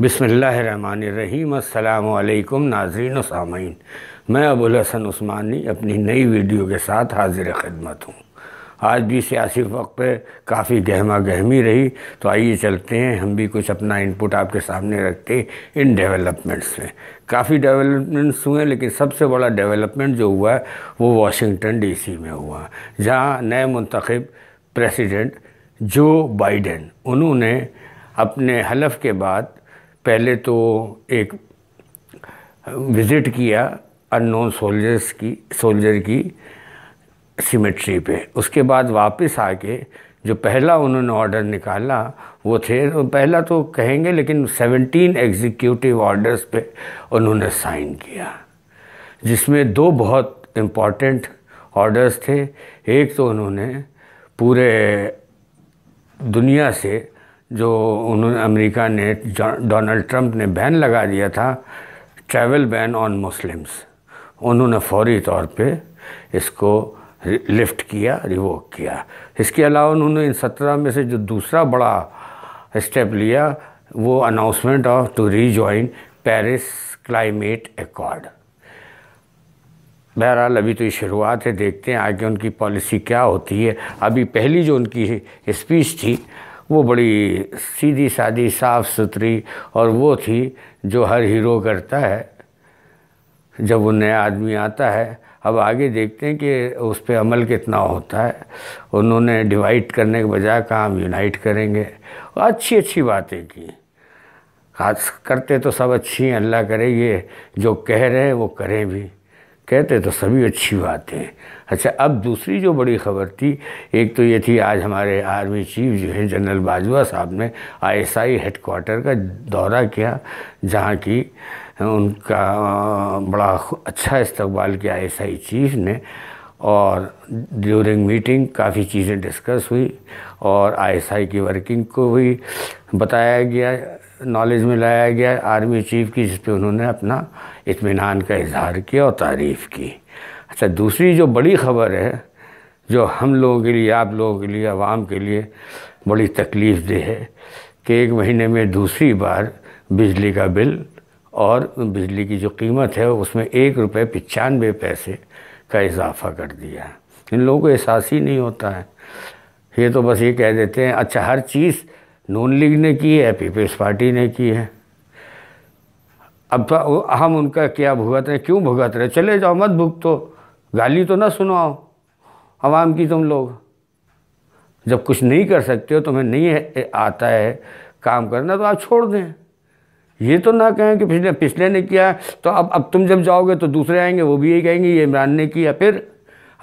बिसमीम अल्लाम नाजरीन सामीन मैं अबुल हसन उस्मानी अपनी नई वीडियो के साथ हाजिर खिदमत हूँ आज भी सियासी वक्त पर काफ़ी गहमा गहमी रही तो आइए चलते हैं हम भी कुछ अपना इनपुट आपके सामने रखते हैं इन डेवलपमेंट्स में काफ़ी डेवलपमेंट्स हुए लेकिन सबसे बड़ा डेवलपमेंट जो हुआ है वो वाशिंगटन सी में हुआ जहाँ नए मंतखब प्रेसिडेंट जो बाइडन उन्होंने अपने हलफ के बाद पहले तो एक विज़िट किया अननोन सोल्जर्स की सोल्जर की सिमेट्री पे उसके बाद वापस आके जो पहला उन्होंने ऑर्डर निकाला वो थे तो पहला तो कहेंगे लेकिन 17 एग्जीक्यूटिव ऑर्डर्स पे उन्होंने साइन किया जिसमें दो बहुत इम्पॉर्टेंट ऑर्डर्स थे एक तो उन्होंने पूरे दुनिया से जो उन्होंने अमेरिका ने डोनाल्ड ट्रंप ने बैन लगा दिया था ट्रैवल बैन ऑन मुस्लिम्स उन्होंने फौरी तौर पे इसको लिफ्ट किया रिवोक किया इसके अलावा उन्होंने इन सत्रह में से जो दूसरा बड़ा स्टेप लिया वो announcement of to rejoin Paris climate accord बहरहाल अभी तो ये शुरुआत है देखते हैं आगे उनकी पॉलिसी क्या होती है अभी पहली जो उनकी स्पीच थी वो बड़ी सीधी सादी साफ सुथरी और वो थी जो हर हीरो करता है जब वो नया आदमी आता है अब आगे देखते हैं कि उस पर अमल कितना होता है उन्होंने डिवाइड करने के बजाय काम यूनाइट करेंगे और अच्छी अच्छी बातें की खास करते तो सब अच्छी हैं अल्लाह करे ये जो कह रहे हैं वो करें भी कहते तो सभी अच्छी बातें हैं अच्छा अब दूसरी जो बड़ी खबर थी एक तो ये थी आज हमारे आर्मी चीफ जो है जनरल बाजवा साहब ने आईएसआई हेडक्वार्टर का दौरा किया जहाँ की उनका बड़ा अच्छा इस्तबाल किया आईएसआई चीफ ने और ड्यूरिंग मीटिंग काफ़ी चीज़ें डिस्कस हुई और आईएसआई की वर्किंग को भी बताया गया नॉलेज में लाया गया आर्मी चीफ की जिसपे उन्होंने अपना इतमान का इजहार किया और तारीफ़ की अच्छा दूसरी जो बड़ी ख़बर है जो हम लोगों के लिए आप लोगों के लिए आवाम के लिए बड़ी तकलीफ़ दे है कि एक महीने में दूसरी बार बिजली का बिल और बिजली की जो कीमत है उसमें एक रुपये पचानवे पैसे का इजाफा कर दिया है इन लोगों को एहसास ही नहीं होता है ये तो बस ये कह देते हैं अच्छा हर चीज़ नून लीग ने की है पीपल्स पार्टी ने की है अब तो हम उनका क्या भुगत रहे क्यों भुगत रहे चले जाओ मत भुगतो गाली तो ना सुनाओ आवाम की तुम लोग जब कुछ नहीं कर सकते हो तुम्हें नहीं आता है काम करना तो आप छोड़ दें ये तो ना कहें कि पिछले पिछले ने किया तो अब अब तुम जब जाओगे तो दूसरे आएंगे वो भी यही कहेंगे ये इमरान ने किया फिर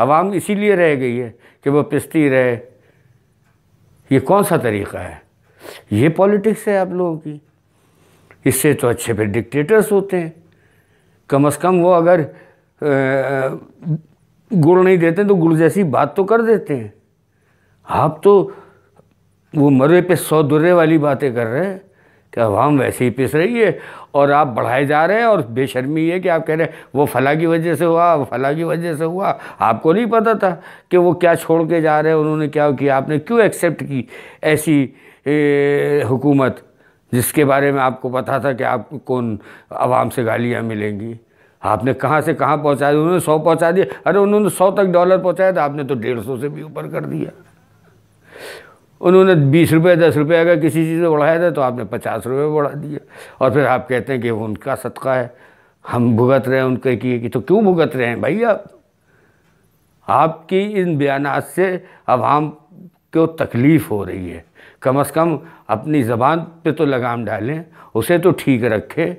आवाम इसीलिए रह गई है कि वो पिसती रहे ये कौन सा तरीक़ा है ये पॉलिटिक्स है आप लोगों की इससे तो अच्छे फिर डिक्टेटर्स होते हैं कम अज़ कम वो अगर गुड़ नहीं देते तो गुड़ जैसी बात तो कर देते हैं आप तो वो मरे पे सौ दुर्रे वाली बातें कर रहे हैं कि अवाम वैसे ही पिस रही है और आप बढ़ाए जा रहे हैं और बेशर्मी ये कि आप कह रहे हैं वो फला की वजह से हुआ वो फला की वजह से हुआ आपको नहीं पता था कि वो क्या छोड़ के जा रहे हैं उन्होंने क्या किया आपने क्यों एक्सेप्ट की ऐसी हुकूमत जिसके बारे में आपको पता था कि आपको कौन आवाम से गालियाँ मिलेंगी आपने कहाँ से कहाँ पहुँचा दिया उन्होंने सौ पहुँचा दिया अरे उन्होंने सौ तक डॉलर पहुँचाया था आपने तो डेढ़ सौ से भी ऊपर कर दिया उन्होंने बीस रुपये दस रुपये अगर किसी चीज़ में बढ़ाया था तो आपने पचास रुपये बढ़ा दिया और फिर आप कहते हैं कि वो उनका सदका है हम भुगत रहे हैं उनके किए कि तो क्यों भुगत रहे हैं भाई आप आपकी इन बयान से आवाम को तकलीफ़ हो रही है कम अज़ कम अपनी ज़बान पे तो लगाम डालें उसे तो ठीक रखें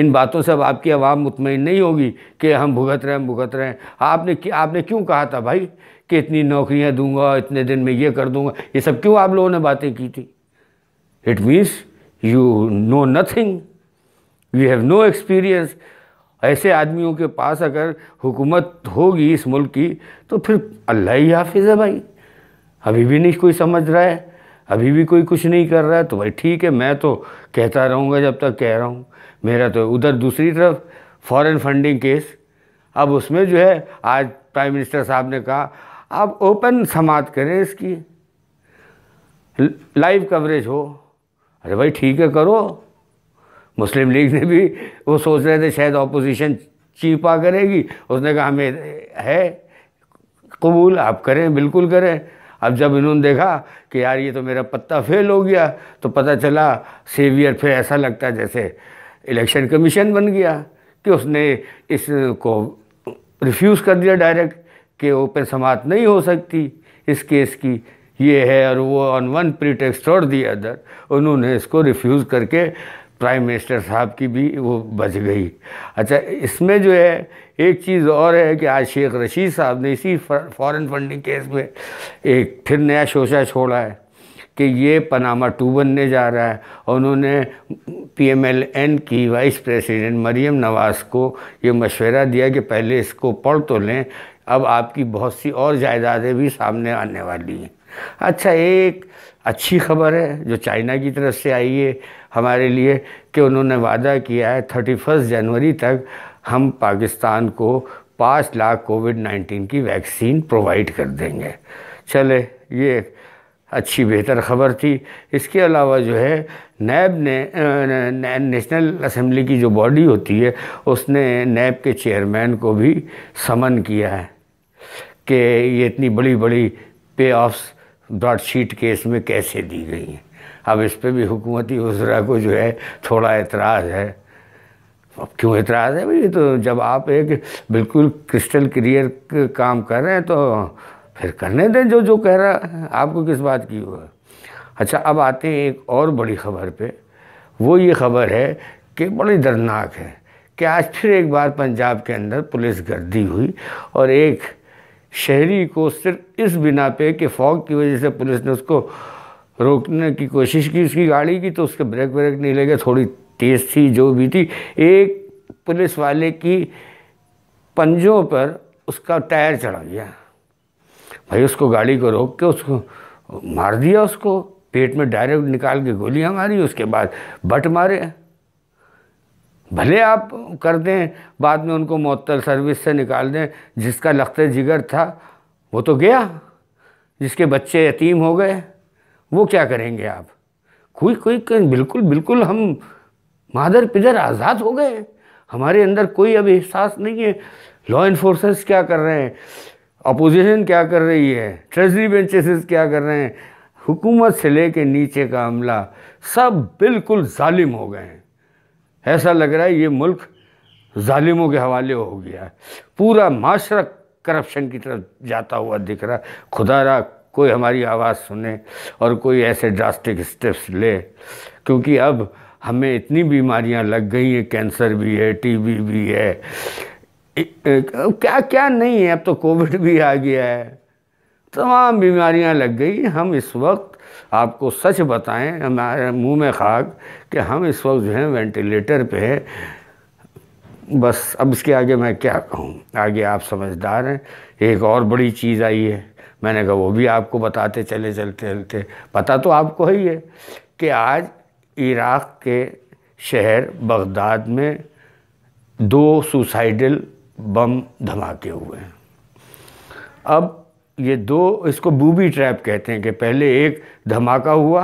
इन बातों से अब आपकी आवाम मुतमिन नहीं होगी कि हम भुगत रहे हैं भुगत रहे हैं आपने आपने क्यों कहा था भाई कि इतनी नौकरियां दूंगा इतने दिन में ये कर दूंगा ये सब क्यों आप लोगों ने बातें की थी it means you know nothing you have no experience ऐसे आदमियों के पास अगर हुकूमत होगी इस मुल्क की तो फिर अल्लाह ही हाफिज़ है भाई अभी भी नहीं कोई समझ रहा है अभी भी कोई कुछ नहीं कर रहा है तो भाई ठीक है मैं तो कहता रहूँगा जब तक कह रहा हूँ मेरा तो उधर दूसरी तरफ फॉरेन फंडिंग केस अब उसमें जो है आज प्राइम मिनिस्टर साहब ने कहा आप ओपन समाज करें इसकी लाइव कवरेज हो अरे भाई ठीक है करो मुस्लिम लीग ने भी वो सोच रहे थे शायद ऑपोजिशन चीपा करेगी उसने कहा हमें है कबूल आप करें बिल्कुल करें अब जब इन्होंने देखा कि यार ये तो मेरा पत्ता फेल हो गया तो पता चला सेवियर फिर ऐसा लगता है जैसे इलेक्शन कमीशन बन गया कि उसने इसको रिफ्यूज़ कर दिया डायरेक्ट के ऊपर समाप्त नहीं हो सकती इस केस की ये है और वो ऑन वन प्रीटेक्स्ट और दी अदर उन्होंने इसको रिफ्यूज़ करके प्राइम मिनिस्टर साहब की भी वो बच गई अच्छा इसमें जो है एक चीज़ और है कि आज शेख रशीद साहब ने इसी फॉरेन फंडिंग केस में एक फिर नया शोशा छोड़ा है कि ये पनामा टू बनने जा रहा है और उन्होंने पीएमएलएन की वाइस प्रेसिडेंट मरियम नवाज़ को ये मशवरा दिया कि पहले इसको पढ़ तो लें अब आपकी बहुत सी और जायदादें भी सामने आने वाली हैं अच्छा एक अच्छी खबर है जो चाइना की तरफ से आई है हमारे लिए कि उन्होंने वादा किया है थर्टी फर्स्ट जनवरी तक हम पाकिस्तान को पाँच लाख कोविड नाइन्टीन की वैक्सीन प्रोवाइड कर देंगे चले ये अच्छी बेहतर खबर थी इसके अलावा जो है नैब ने नेशनल असम्बली की जो बॉडी होती है उसने नैब के चेयरमैन को भी समन किया है कि ये इतनी बड़ी बड़ी पे ऑफ्स ब्रॉडशीट केस में कैसे दी गई हैं अब इस पर भी हुकूमती उजरा को जो है थोड़ा एतराज़ है अब क्यों एतराज़ है भाई तो जब आप एक बिल्कुल क्रिस्टल क्लियर काम कर रहे हैं तो फिर करने दें जो जो कह रहा है आपको किस बात की हुआ अच्छा अब आते हैं एक और बड़ी खबर पे वो ये खबर है कि बड़ी दर्दनाक है कि आज फिर एक बार पंजाब के अंदर पुलिस गर्दी हुई और एक शहरी को सिर्फ इस बिना पे कि फॉग की वजह से पुलिस ने उसको रोकने की कोशिश की उसकी गाड़ी की तो उसके ब्रेक ब्रेक नहीं लगे थोड़ी तेज़ थी जो भी थी एक पुलिस वाले की पंजों पर उसका टायर चढ़ा गया भाई उसको गाड़ी को रोक के उसको मार दिया उसको पेट में डायरेक्ट निकाल के गोलियां मारी उसके बाद बट मारे भले आप कर दें बाद में उनको मअतल सर्विस से निकाल दें जिसका लख्त जिगर था वो तो गया जिसके बच्चे यतीम हो गए वो क्या करेंगे आप कोई कोई बिल्कुल बिल्कुल हम मादर पिदर आज़ाद हो गए हमारे अंदर कोई अब एहसास नहीं है लॉ इन्फोर्सर्स क्या कर रहे हैं अपोजिशन क्या कर रही है ट्रेजरी बेंचेस क्या कर रहे हैं हुकूमत से लेके नीचे का अमला सब बिल्कुल ालिम हो गए हैं ऐसा लग रहा है ये मुल्क ालिमों के हवाले हो गया है पूरा माशरा करप्शन की तरफ जाता हुआ दिख रहा है खुदा रहा कोई हमारी आवाज़ सुने और कोई ऐसे ड्रास्टिक स्टेप्स ले क्योंकि अब हमें इतनी बीमारियां लग गई हैं कैंसर भी है टीबी भी है क्या क्या नहीं है अब तो कोविड भी आ गया है तमाम बीमारियां लग गई हम इस वक्त आपको सच बताएं हमारे मुंह में खाक कि हम इस वक्त जो है वेंटिलेटर पे हैं बस अब इसके आगे मैं क्या कहूँ आगे आप समझदार हैं एक और बड़ी चीज़ आई है मैंने कहा वो भी आपको बताते चले चलते चलते पता तो आपको ही है कि आज इराक़ के शहर बगदाद में दो सुसाइडल बम धमाके हुए हैं अब ये दो इसको बूबी ट्रैप कहते हैं कि पहले एक धमाका हुआ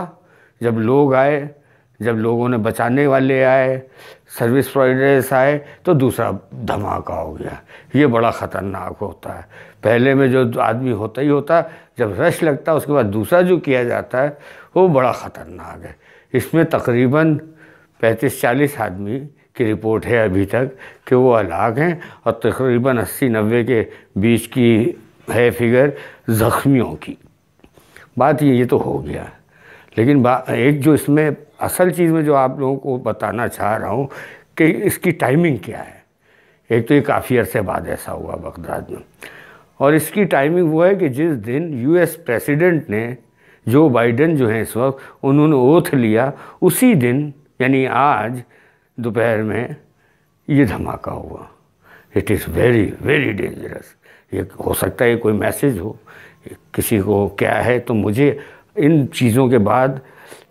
जब लोग आए जब लोगों ने बचाने वाले आए सर्विस प्रोवाइडर्स आए तो दूसरा धमाका हो गया ये बड़ा ख़तरनाक होता है पहले में जो आदमी होता ही होता जब रश लगता है उसके बाद दूसरा जो किया जाता है वो बड़ा ख़तरनाक है इसमें तकरीबन पैंतीस चालीस आदमी की रिपोर्ट है अभी तक कि वो हलाक हैं और तकरीबन अस्सी नब्बे के बीच की है फिगर ज़ख्मियों की बात ये ये तो हो गया लेकिन एक जो इसमें असल चीज़ में जो आप लोगों को बताना चाह रहा हूँ कि इसकी टाइमिंग क्या है एक तो ये काफ़ी अरसे बाद ऐसा हुआ बगदाद में और इसकी टाइमिंग वो है कि जिस दिन यूएस प्रेसिडेंट ने जो बाइडेन जो हैं इस वक्त उन्होंने ओथ लिया उसी दिन यानी आज दोपहर में ये धमाका हुआ it is very very dangerous ये हो सकता है कोई मैसेज हो किसी को क्या है तो मुझे इन चीज़ों के बाद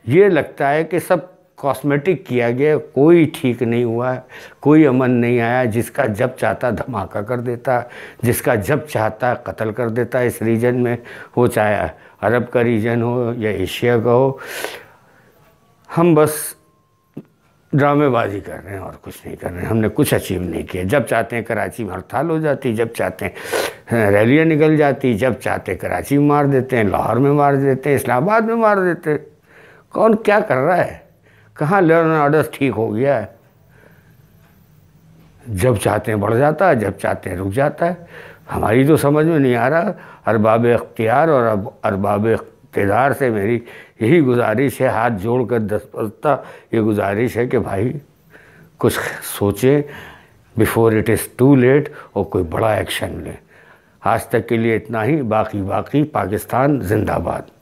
ये लगता है कि सब कॉस्मेटिक किया गया कोई ठीक नहीं हुआ कोई अमन नहीं आया जिसका जब चाहता धमाका कर देता जिसका जब चाहता कत्ल कर देता इस रीजन में हो चाहे अरब का रीजन हो या एशिया का हो हम बस ड्रामेबाजी कर रहे हैं और कुछ नहीं कर रहे हैं हमने कुछ अचीव नहीं किया जब चाहते हैं कराची में हड़ताल हो जाती जब चाहते हैं रैलियाँ निकल जाती जब चाहते कराची में मार देते हैं लाहौर में मार देते हैं इस्लामाबाद में मार देते हैं कौन क्या कर रहा है कहाँ लर्न ऑर्डर ठीक हो गया है जब चाहते हैं बढ़ जाता है जब चाहते हैं रुक जाता है हमारी तो समझ में नहीं आ रहा अरबाब इख्तियार और अरबाब केदार से मेरी यही गुजारिश है हाथ जोड़ कर दस्तपस्ता ये गुजारिश है कि भाई कुछ सोचें before it is too late और कोई बड़ा एक्शन लें आज तक के लिए इतना ही बाकी बाकी पाकिस्तान जिंदाबाद